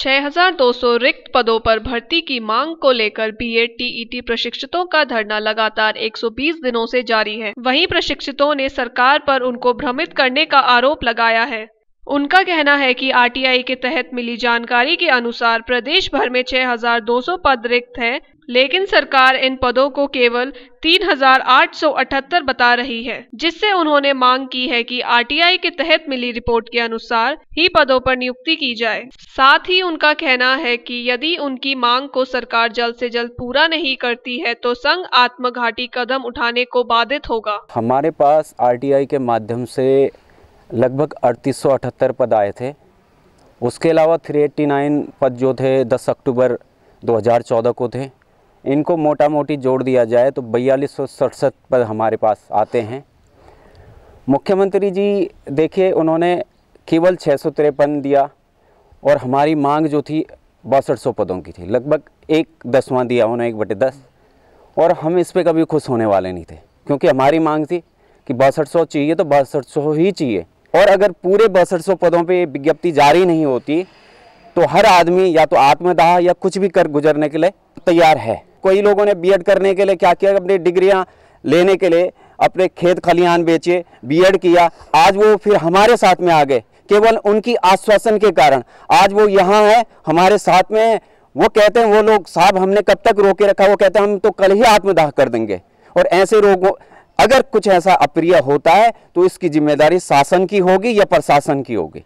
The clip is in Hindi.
6200 रिक्त पदों पर भर्ती की मांग को लेकर बी टीईटी e प्रशिक्षितों का धरना लगातार 120 दिनों से जारी है वहीं प्रशिक्षितों ने सरकार पर उनको भ्रमित करने का आरोप लगाया है उनका कहना है कि आरटीआई के तहत मिली जानकारी के अनुसार प्रदेश भर में 6200 पद रिक्त हैं लेकिन सरकार इन पदों को केवल 3,878 बता रही है जिससे उन्होंने मांग की है कि आरटीआई के तहत मिली रिपोर्ट के अनुसार ही पदों पर नियुक्ति की जाए साथ ही उनका कहना है कि यदि उनकी मांग को सरकार जल्द से जल्द पूरा नहीं करती है तो संघ आत्मघाती कदम उठाने को बाधित होगा हमारे पास आर के माध्यम से लगभग अड़तीस पद आए थे उसके अलावा थ्री पद जो थे दस अक्टूबर 2014 को थे इनको मोटा मोटी जोड़ दिया जाए तो बयालीस सड़सठ हमारे पास आते हैं मुख्यमंत्री जी देखिए उन्होंने केवल छः सौ तिरपन दिया और हमारी मांग जो थी बासठ सौ पदों की थी लगभग एक दसवां दिया उन्होंने एक बटे दस और हम इस पर कभी खुश होने वाले नहीं थे क्योंकि हमारी मांग थी कि बासठ सौ चाहिए तो बासठ सौ ही चाहिए और अगर पूरे बासठ सौ पदों पे विज्ञप्ति जारी नहीं होती तो हर आदमी या तो आत्मदाह या कुछ भी कर गुजरने के लिए तैयार है कई लोगों ने बीएड करने के लिए क्या किया अपनी डिग्रियां लेने के लिए अपने खेत खलिहान बेचे बीएड किया आज वो फिर हमारे साथ में आ गए केवल उनकी आश्वासन के कारण आज वो यहाँ है हमारे साथ में है वो कहते हैं वो लोग साहब हमने कब तक रोके रखा वो कहते हैं हम तो कल ही आत्मदाह कर देंगे और ऐसे लोग अगर कुछ ऐसा अप्रिय होता है तो इसकी जिम्मेदारी शासन की होगी या प्रशासन की होगी